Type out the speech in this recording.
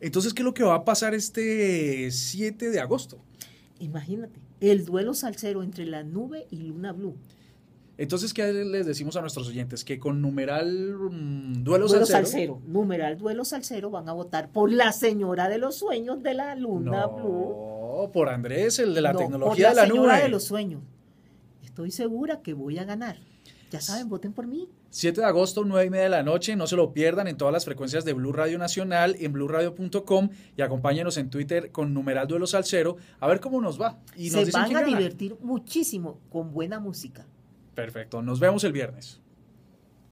Entonces, ¿qué es lo que va a pasar este 7 de agosto? Imagínate, el duelo salsero entre la nube y Luna Blue. Entonces, ¿qué les decimos a nuestros oyentes? Que con numeral mm, duelo, salsero, Numeral duelo salsero van a votar por la señora de los sueños de la Luna no, por Andrés, el de la tecnología de la de la señora de los sueños. Estoy segura que voy a ganar. Ya saben, voten por mí. 7 de agosto, 9 y media de la noche. No se lo pierdan en todas las frecuencias de Blue Radio Nacional, en blueradio.com y acompáñenos en Twitter con numeral duelo salsero a ver cómo nos va. Y nos se van a divertir muchísimo con buena música. Perfecto. Nos vemos el viernes.